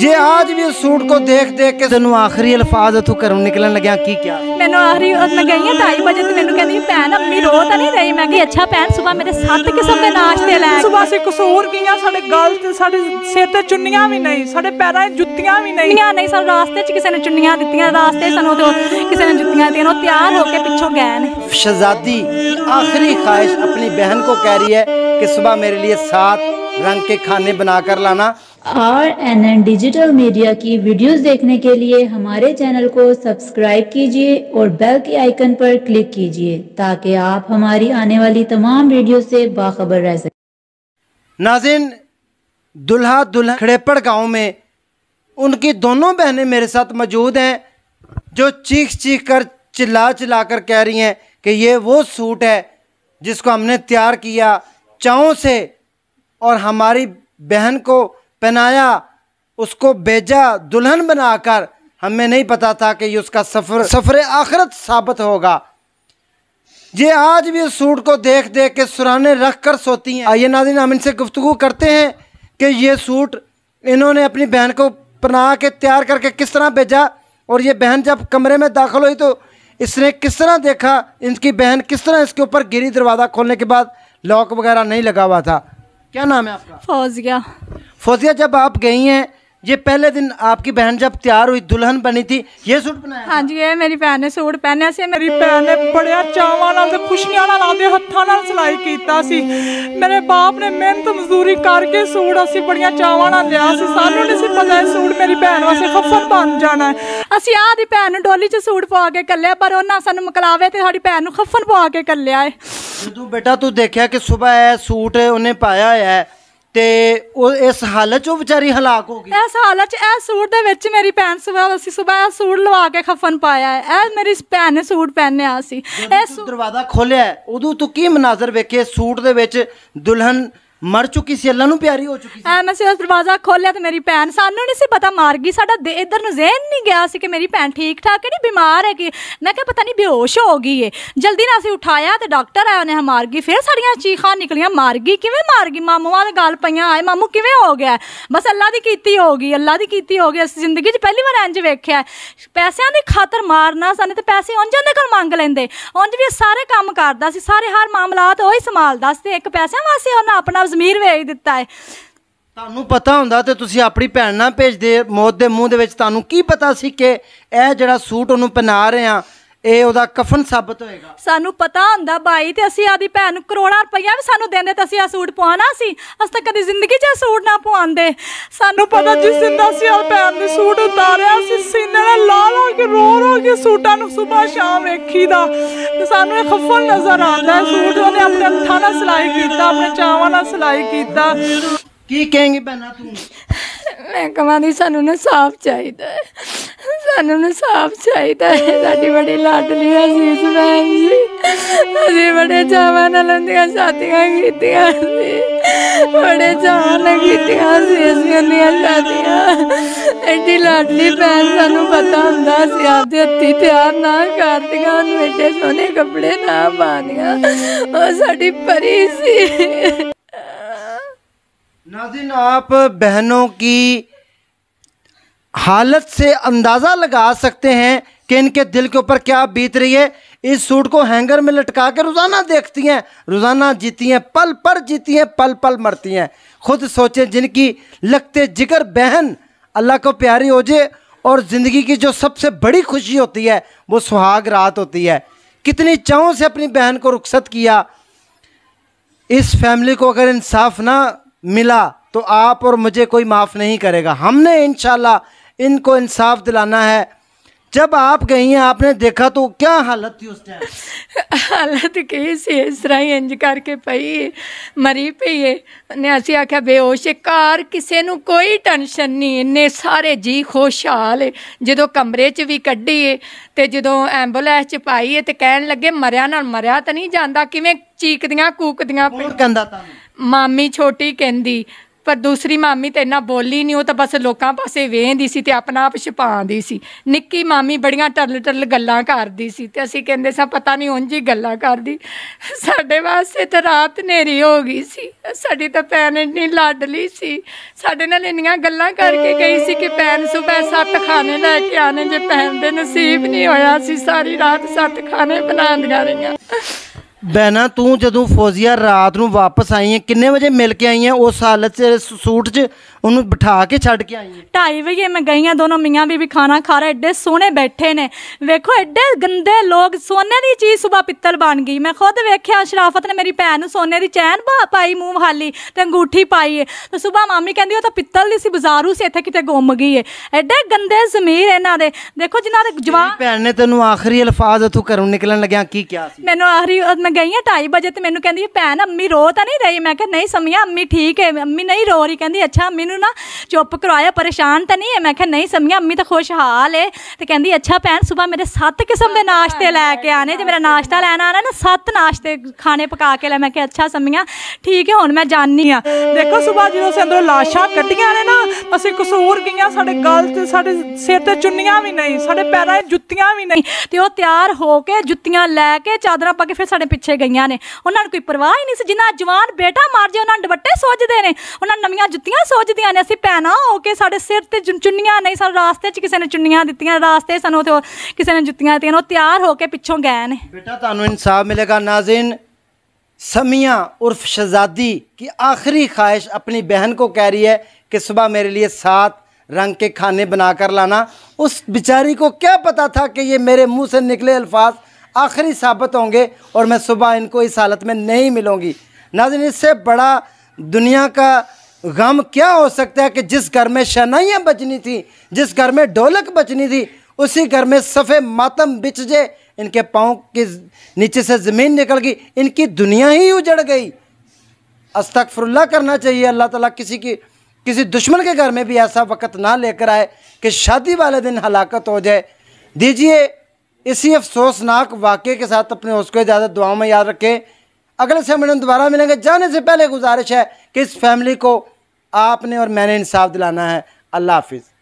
जे आज भी सूट को देख देख के तेन आखिरी अल्फाज इतों घरों निकलन लगे की क्या मैं आखिरी ढाई बजे मैं कहती भैन अम्मी रो तो नहीं रही मैं अच्छा भैन सुबह मेरे सात किस्म के नाचते लै की रास्ते च आखिरी ख्वाहिश अपनी बहन को कह रही है सुबह मेरे लिए सात रंग के खाने कर लाना R N N digital media की वीडियोस देखने के लिए हमारे चैनल को सब्सक्राइब कीजिए और बेल के आइकन पर क्लिक कीजिए ताकि आप हमारी आने वाली तमाम वीडियो से बाखबर रह सकें नाजिन दुल्हा दुल्हन खड़ेपड़ गांव में उनकी दोनों बहनें मेरे साथ मौजूद हैं जो चीख चीख कर चिल्ला चिल्ला कर कह रही हैं कि ये वो सूट है जिसको हमने तैयार किया चाँव से और हमारी बहन को पहनाया उसको भेजा दुल्हन बनाकर हमें नहीं पता था कि ये उसका सफ़र सफ़र आखरत साबित होगा ये आज भी उस सूट को देख देख के सुराने रख कर सोती हैं आइए नाजिन हम इनसे गुफ्तु करते हैं कि ये सूट इन्होंने अपनी बहन को पहना के तैयार करके किस तरह भेजा और ये बहन जब कमरे में दाखिल हुई तो इसने किस तरह देखा इनकी बहन किस तरह इसके ऊपर गिरी दरवाज़ा खोलने के बाद लॉक वगैरह नहीं लगा हुआ था क्या नाम है आपका फौजिया फौजिया जब आप गई हैं ये पहले दिन आपकी बहन जब तैयार हुई दुल्हन बनी थी ये सूट बनाया हाँ जी ये मेरी ਭੈਣ ਨੇ ਸੂਟ ਪਹਿਨਿਆ ਸੀ ਮੇਰੀ ਭੈਣ ਨੇ ਬੜਿਆ ਚਾਵਾਂ ਨਾਲ ਤੇ ਖੁਸ਼ੀਆਂ ਨਾਲ ਆਦੇ ਹੱਥਾਂ ਨਾਲ ਸਿਲਾਈ ਕੀਤਾ ਸੀ ਮੇਰੇ ਬਾਪ ਨੇ ਮਿਹਨਤ ਮਜ਼ਦੂਰੀ ਕਰਕੇ ਸੂਟ ਅਸੀਂ ਬੜੀਆਂ ਚਾਵਾਂ ਨਾਲ ਲਿਆ ਸੀ ਸਾਨੂੰ ਨਹੀਂ ਸੀ ਪਤਾ ਇਹ ਸੂਟ ਮੇਰੀ ਭੈਣ ਵਾਸਤੇ ਖਫਨ ਬਣ ਜਾਣਾ ਅਸੀਂ ਆਹ ਦੀ ਭੈਣ ਨੂੰ ਡੋਲੀ 'ਚ ਸੂਟ ਪਵਾ ਕੇ ਕੱਲਿਆ ਪਰ ਉਹਨਾਂ ਸਾਨੂੰ ਮੁਕਲਾਵੇ ਤੇ ਸਾਡੀ ਭੈਣ ਨੂੰ ਖਫਨ ਪਵਾ ਕੇ ਕੱਲਿਆ ਏ ਜਦੋਂ ਬੇਟਾ ਤੂੰ ਦੇਖਿਆ ਕਿ ਸਵੇਰ ਇਹ ਸੂਟ ਉਹਨੇ ਪਾਇਆ ਹੋਇਆ ਹੈ ਤੇ ਉਹ ਇਸ ਹਾਲਤ 'ਚ ਉਹ ਵਿਚਾਰੀ ਹਲਾਕ ਹੋ ਗਈ ਇਸ ਹਾਲਤ 'ਚ ਇਹ ਸੂਟ ਦੇ ਵਿੱਚ ਮੇਰੀ ਭੈਣ ਸਵੇਰ ਅਸੀਂ ਸਵੇਰ ਸੂਟ ਲਵਾ ਕੇ ਖਫਨ ਪਾਇਆ ਹੈ ਇਹ ਮੇਰੀ ਭੈਣ ਨੇ ਸੂਟ ਪਹਿਨਿਆ ਸੀ ਇਹ ਦਰਵਾਜ਼ਾ ਖੋਲਿਆ ਉਦੋਂ ਤੂੰ ਕੀ ਮਨਾਜ਼ਰ ਵੇਖੇ ਸੂਟ ਦੇ ਵਿੱਚ ਦੁਲਹਨ ਮਰ ਚੁੱਕੀ ਸੀ ਅੱਲਾ ਨੂੰ ਪਿਆਰੀ ਹੋ ਚੁੱਕੀ ਸੀ ਐ ਮੈਂ ਸਿਰ ਦਰਵਾਜ਼ਾ ਖੋਲਿਆ ਤੇ ਮੇਰੀ ਭੈਣ ਸਾਨੂੰ ਨਹੀਂ ਸੀ ਪਤਾ ਮਾਰ ਗਈ ਸਾਡਾ ਇਧਰ ਇੱਧਰ ਨੂੰ ਜ਼ਹਿਨ ਨਹੀਂ ਗਿਆ ਸੀ ਕਿ ਮੇਰੀ ਭੈਣ ਠੀਕ ਠਾਕ ਹੈ ਨਹੀਂ ਬਿਮਾਰ ਹੈ ਕਿ ਮੈਂ ਕਿਹਾ ਪਤਾ ਨਹੀਂ ਬੇਹੋਸ਼ ਹੋ ਗਈ ਏ ਜਲਦੀ ਨਾਲ ਅਸੀਂ ਉਠਾਇਆ ਤੇ ਡਾਕਟਰ ਆਇਆ ਉਹਨੇ ਮਾਰ ਗਈ ਫਿਰ ਸਾਡੀਆਂ ਚੀਖਾਂ ਨਿਕਲੀਆਂ ਮਾਰ ਗਈ ਕਿਵੇਂ ਮਾਰ ਗਈ ਮਾਮੂ ਵਾਲੇ ਗੱਲ ਪਈਆਂ ਆਏ ਮਾਮੂ ਕਿਵੇਂ ਹੋ ਗਿਆ ਬਸ ਅੱਲਾ ਦੀ ਕੀਤੀ ਹੋ ਗਈ ਅੱਲਾ ਦੀ ਕੀਤੀ ਹੋ ਗਈ ਅਸੀਂ ਜ਼ਿੰਦਗੀ 'ਚ ਪਹਿਲੀ ਵਾਰ ਇੰਜ ਵੇਖਿਆ ਹੈ। ਪੈਸਿਆਂ ਦੀ ਖਾਤਰ ਮਾਰਨਾ ਸਾਨੂੰ ਤੇ ਪੈਸੇ ਉਂਝ ਉਹਦੇ ਕੋਲ ਮੰਗ ਲੈਂਦੇ ਉਂਝ ਵੀ ਸਾਰੇ ਕੰਮ ਕਰਦਾ ਸੀ ਸਾਰੇ ਹਰ ਮਾਮਲਾਤ ਉਹੀ ਸੰਭਾਲਦਾ ਸੀ ਇੱਕ ਪੈਸਿਆਂ ਵਾਸਤੇ ਉਹਨਾਂ ਆਪਣਾ ਜ਼ਮੀਰ ਵੇਚ ਦਿੱਤਾ ਹੈ ਤੁਹਾਨੂੰ ਪਤਾ ਹੁੰਦਾ ਤੇ ਤੁਸੀਂ ਆਪਣੀ ਭੈਣ ਨਾਲ ਭੇਜਦੇ ਮੌਤ ਦੇ ਮੂੰਹ ਦੇ ਵਿੱਚ ਤੁਹਾਨੂੰ ਕੀ ਪਤਾ ਸੀ ਕਿ ਇਹ ਜਿਹੜਾ ਸੂਟ ਉਹਨੂੰ ਪਹਿਨਾ ਰਹੇ ਆ ਇਹ ਉਹਦਾ ਕਫਨ ਸਾਬਤ ਹੋਏਗਾ ਸਾਨੂੰ ਪਤਾ ਹੁੰਦਾ ਬਾਈ ਤੇ ਅਸੀਂ ਆਦੀ ਭੈਣ ਨੂੰ ਕਰੋੜਾਂ ਰੁਪਈਆ ਵੀ ਸਾਨੂੰ ਦੇਂਦੇ ਤਾਂ ਅਸੀਂ ਆ ਸੂਟ ਪਵਾਣਾ ਸੀ ਅਸ ਤਾਂ ਕਦੀ ਜ਼ਿੰਦਗੀ 'ਚ ਸੂਟ ਨਾ ਪਵਾਉਂਦੇ ਸਾਨੂੰ ਪਤਾ ਜਿਸ ਦਿਨ ਦਾ ਅਸੀਂ ਆ ਭੈਣ ਦੇ ਸੂਟ ਉਤਾਰਿਆ ਸੀ ਸੀਨੇ ਨਾਲ ਲਾ ਲਾ ਕੇ ਰੋ ਰੋ ਕੇ ਸੂਟਾਂ ਨੂੰ ਸਵੇਰ ਸ਼ਾਮ ਵੇਖੀਦਾ ਤੇ ਸਾਨੂੰ ਇਹ ਖਫਨ ਨਜ਼ਰ ਆਉਂਦਾ ਸੂਟ ਉਹਨੇ ਆਪਣੇ ਹੱਥਾਂ ਨਾਲ ਸਿਲਾਈ ਕੀਤਾ ਆਪਣੇ ਚਾਵਾਂ ਨਾਲ ਸਿਲਾਈ ਕੀਤਾ ਕੀ ਕਹੇਂਗੀ ਭੈਣਾ ਤੂੰ ਮੈਂ ਦੀ ਸਾਨੂੰ ਸਾਫ ਚਾਹੀਦਾ ਹੈ। ਸਾਨੂੰ ਸਾਫ ਚਾਹੀਦਾ ਹੈ। ਸਾਡੀ ਬੜੀ ਲਾਡਲੀ ਅਸੀਸ ਮੈਂ ਜੀ ਅਸੀਂ ਬੜੇ ਚਾਵਾਂ ਨਾਲ ਲੰਦੀਆਂ ਸਾਥੀਆਂ ਕੀਤੀਆਂ ਸੀ ਬੜੇ ਚਾਵਾਂ ਨਾਲ ਕੀਤੀਆਂ ਸੀ ਅਸੀਂ ਉਹਦੀਆਂ ਸਾਥੀਆਂ ਐਡੀ ਲਾਡਲੀ ਭੈਣ ਸਾਨੂੰ ਪਤਾ ਹੁੰਦਾ ਸੀ ਆਪਦੇ ਹੱਥੀਂ ਤਿਆਰ ਨਾ ਕਰਦੀਆਂ ਨੂੰ ਐਡੇ ਸੋਹਣੇ ਕੱਪੜੇ ਨਾ ਪਾਉਂਦੀਆਂ ਉਹ ਸਾਡੀ ਪਰੀ ਸੀ नाजिन आप बहनों की हालत से अंदाज़ा लगा सकते हैं कि इनके दिल के ऊपर क्या बीत रही है इस सूट को हैंगर में लटका के रोज़ाना देखती हैं रोज़ाना जीती हैं पल पर जीती हैं पल पल मरती हैं खुद सोचें जिनकी लगते जिगर बहन अल्लाह को प्यारी हो जाए और ज़िंदगी की जो सबसे बड़ी खुशी होती है वो सुहाग रात होती है कितनी चाहों से अपनी बहन को रुखसत किया इस फैमिली को अगर इंसाफ ना मिला तो आप और मुझे कोई माफ़ नहीं करेगा हमने इन इनको इंसाफ दिलाना है जब आप गई हैं आपने देखा तो क्या हालत थी उस टाइम ਹਾਲਤ ਕੀ ਸੀ ਇਸ ਤਰ੍ਹਾਂ ਹੀ ਇੰਜ ਕਰਕੇ ਪਈ ਮਰੀ ਪਈ ਏ ਨੇ ਅਸੀਂ ਆਖਿਆ ਬੇਹੋਸ਼ ਏ। ਘਰ ਕਿਸੇ ਨੂੰ ਕੋਈ ਟੈਨਸ਼ਨ ਨਹੀਂ ਇੰਨੇ ਸਾਰੇ ਜੀ ਖੁਸ਼ਹਾਲ ਏ। ਜਦੋਂ ਕਮਰੇ 'ਚ ਵੀ ਕੱਢੀ ਏ ਤੇ ਜਦੋਂ ਐਂਬੂਲੈਂਸ 'ਚ ਪਾਈ ਏ ਤੇ ਕਹਿਣ ਲੱਗੇ ਮਰਿਆ ਨਾਲ ਮਰਿਆ ਤਾਂ ਨਹੀਂ ਜਾਂਦਾ ਕਿਵੇਂ ਚੀਕਦੀਆਂ ਕੂਕਦੀਆਂ ਪਈ ਕੌਣ ਕਹਿੰਦਾ ਤੁਹਾਨੂੰ ਮਾਮੀ ਛੋਟੀ ਕਹਿੰਦੀ ਪਰ ਦੂਸਰੀ ਮਾਮੀ ਤੇ ਇੰਨਾ ਬੋਲੀ ਨਹੀਂ ਉਹ ਤਾਂ ਬਸ ਲੋਕਾਂ ਪਾਸੇ ਵੇਂਦੀ ਸੀ ਤੇ ਆਪਣਾ ਆਪ ਛਪਾਉਂਦੀ ਸੀ ਨਿੱਕੀ ਮਾਮੀ ਬੜੀਆਂ ਟਰਲ ਟਰਲ ਗੱਲਾਂ ਕਰਦੀ ਸੀ ਤੇ ਅਸੀਂ ਕਹਿੰਦੇ ਸਾਂ ਪਤਾ ਨਹੀਂ ਉਂਝ ਹੀ ਗੱਲਾਂ ਕਰਦੀ ਸਾਡੇ ਵਾਸਤੇ ਤਾਂ ਰਾਤ ਨੇਰੀ ਹੋ ਗਈ ਸੀ ਸਾਡੀ ਤਾਂ ਪੈਨ ਨਹੀਂ ਲੱਡ ਲਈ ਸੀ ਸਾਡੇ ਨਾਲ ਇੰਨੀਆਂ ਗੱਲਾਂ ਕਰਕੇ ਗਈ ਸੀ ਕਿ ਪੈਨ ਸਵੇਰ ਸੱਤ ਖਾਣੇ ਲੈ ਕੇ ਆਣੇ ਜੇ ਪੈਨ ਦੇ ਨਸੀਬ ਨਹੀਂ ਹੋਇਆ ਸੀ ਸਾਰੀ ਰਾਤ ਸੱਤ ਖਾਣੇ ਬਣਾਉਂਦੀਆਂ ਰਹੀਆਂ ਬੈਨਾ ਤੂੰ ਜਦੋਂ ਫੌਜ਼ੀਆ ਰਾਤ ਨੂੰ ਵਾਪਸ ਆਈ ਹੈ ਕਿੰਨੇ ਵਜੇ ਮਿਲ ਕੇ ਆਈ ਹੈ ਉਸ ਹਾਲਤ 'ਚ ਸੂਟ 'ਚ ਉਹਨੂੰ ਬਿਠਾ ਕੇ ਛੱਡ ਕੇ ਆਈ ਹੈ 2:30 ਵਜੇ ਮੈਂ ਗਈਆਂ ਦੋਨੋਂ ਮੀਆਂ ਬੀਬੀ ਖਾਣਾ ਖਾ ਰਹੇ ਐਡੇ ਸੋਹਣੇ ਬੈਠੇ ਨੇ ਵੇਖੋ ਐਡੇ ਗੰਦੇ ਲੋਕ ਸੋਨੇ ਦੀ ਚੀਜ਼ ਸੁਬਾ ਪਿੱਤਲ ਬਣ ਗਈ ਮੈਂ ਖੁਦ ਵੇਖਿਆ ਸ਼ਰਾਫਤ ਨੇ ਮੇਰੀ ਭੈਣ ਨੂੰ ਸੋਨੇ ਦੀ ਚੈਨ ਪਾ ਪਾਈ ਮੂੰਹ ਹਾਲੀ ਤੇ ਅੰਗੂਠੀ ਪਾਈ ਹੈ ਤੇ ਸੁਬਾ ਮਾਮੀ ਕਹਿੰਦੀ ਉਹ ਤਾਂ ਪਿੱਤਲ ਦੀ ਸੀ ਬਾਜ਼ਾਰੂ ਸੀ ਇੱਥੇ ਕਿਤੇ ਗੁੰਮ ਗਈ ਹੈ ਐਡੇ ਗੰਦੇ ਜ਼ਮੀਰ ਇਹਨਾਂ ਦੇ ਦੇਖੋ ਜਿਨ੍ਹਾਂ ਦੇ ਜਵਾਨ ਭੈਣ ਨੇ ਤੈਨੂੰ ਆਖਰੀ ਅਲਫਾਜ਼ ਤੂੰ ਕਰਨ ਨਿਕਲਣ ਲੱਗਿਆ ਕੀ ਕਿਹਾ ਸੀ ਮੈਨੂੰ ਆਖਰੀ ਮੈਂ ਗਈ ਆ 2:30 ਵਜੇ ਤੇ ਮੈਨੂੰ ਕਹਿੰਦੀ ਭੈਣ ਅੰਮੀ ਰੋ ਤਾਂ ਨਹੀਂ ਰਹੀ ਮੈਂ ਕਿਹਾ ਨਹੀਂ ਸਮੀਆ ਅੰਮੀ ਠੀਕ ਹੈ ਅੰਮੀ ਨਹੀਂ ਰੋ ਰਹੀ ਕਹਿੰਦੀ ਅੱਛਾ ਅੰਮੀ ਨੂੰ ਨਾ ਚੁੱਪ ਕਰਵਾਇਆ ਪਰੇਸ਼ਾਨ ਤਾਂ ਨਹੀਂ ਹੈ ਮੈਂ ਕਿਹਾ ਨਹੀਂ ਸਮੀਆ ਅੰਮੀ ਤਾਂ ਖੁਸ਼ਹਾਲ ਹੈ ਤੇ ਕਹਿੰਦੀ ਅੱਛਾ ਭੈਣ ਸਵੇਰ ਮੇਰੇ ਸੱਤ ਕਿਸਮ ਦੇ ਨਾਸ਼ਤੇ ਲੈ ਕੇ ਆਣੇ ਜੇ ਮੇਰਾ ਨਾਸ਼ਤਾ ਲੈਣਾ ਆਣਾ ਨਾ ਸੱਤ ਨਾਸ਼ਤੇ ਖਾਣੇ ਪਕਾ ਕੇ ਲੈ ਮੈਂ ਕਿਹਾ ਅੱਛਾ ਸਮੀਆ ਠੀਕ ਹੈ ਹੁਣ ਮੈਂ ਜਾਣਨੀ ਆ ਦੇਖੋ ਸੁਭਾ ਜਦੋਂ ਸੇ ਅੰਦਰੋਂ ਲਾਸ਼ਾਂ ਕੱਢੀਆਂ ਨੇ ਨਾ ਅਸੀਂ ਕਸੂਰ ਗਈਆਂ ਸਾਡੇ ਗਲ ਤੇ ਸਾਡੇ ਸਿਰ ਤੇ ਚੁੰਨੀਆਂ ਵੀ ਨਹੀਂ ਸਾਡੇ ਪੈਰਾਂ 'ਚ ਜੁੱਤੀਆਂ ਵੀ ਨਹੀਂ ਤੇ ਉਹ ਤਿਆਰ ਹੋ ਕੇ ਜੁੱਤੀਆਂ ਲੈ ਕੇ ਚਾਦਰਾਂ ਪਾ ਕੇ ਫਿਰ ਸਾਡੇ ਪਿੱਛੇ ਗਈਆਂ ਨੇ ਉਹਨਾਂ ਨੂੰ ਕੋਈ ਪਰਵਾਹ ਹੀ ਨਹੀਂ ਸੀ ਜਿੰਨਾ ਜਵਾਨ ਬੇਟਾ ਮਾਰ ਜੇ ਉਹਨਾਂ ਦੁਪੱਟੇ ਸੋਚਦੇ ਨੇ ਉਹਨਾਂ ਨਵੀਆਂ ਜੁੱਤੀਆਂ ਸੋਚਦੀਆਂ ਨੇ ਅਸੀਂ ਪੈਣਾ ਹੋ ਕੇ ਸਾਡੇ ਸਿਰ ਤੇ ਚੁੰਨੀਆਂ ਨਹੀਂ ਸਾਨੂੰ ਰਾਸਤੇ 'ਚ ਕਿਸੇ ਨੇ ਚੁੰਨੀਆਂ ਦਿੱਤੀਆਂ ਰਾਸਤੇ ਸਾਨੂੰ ਉਥੇ ਕਿਸੇ ਨੇ ਜੁੱਤੀਆਂ ਦਿੱਤੀਆਂ ਉਹ ਤਿਆਰ ਹੋ ਕੇ ਪਿੱਛੋਂ ਗਏ ਨੇ ਬੇਟਾ ਤੁਹਾਨੂੰ ਇਨਸਾਫ ਮਿਲੇਗਾ ਨਾਜ਼ਿਨ समिया उर्फ शहजादी की आखिरी ख्वाहिश अपनी बहन को कह रही है कि सुबह मेरे लिए सात रंग के खाने बना कर लाना उस बेचारी को क्या पता था कि ये मेरे मुंह से निकले अल्फाज आखिरी साबित होंगे और मैं सुबह इनको इस हालत में नहीं ना जिन इससे बड़ा दुनिया का गम क्या हो सकता है कि जिस घर में शनाइयाँ बचनी थी जिस घर में ढोलक बचनी थी उसी घर में सफ़े मातम बिछ जे इनके पाँव के नीचे से ज़मीन निकल गई इनकी दुनिया ही उजड़ गई अस्तकफरल्ला करना चाहिए अल्लाह ताला किसी की किसी दुश्मन के घर में भी ऐसा वक़्त ना लेकर आए कि शादी वाले दिन हलाकत हो जाए दीजिए इसी अफसोसनाक वाक़े के साथ अपने उसको ज़्यादा दुआओं में याद रखें अगले से सेमिनार दोबारा मिलेंगे जाने से पहले गुजारिश है कि इस फैमिली को आपने और मैंने इंसाफ दिलाना है अल्लाह हाफिज़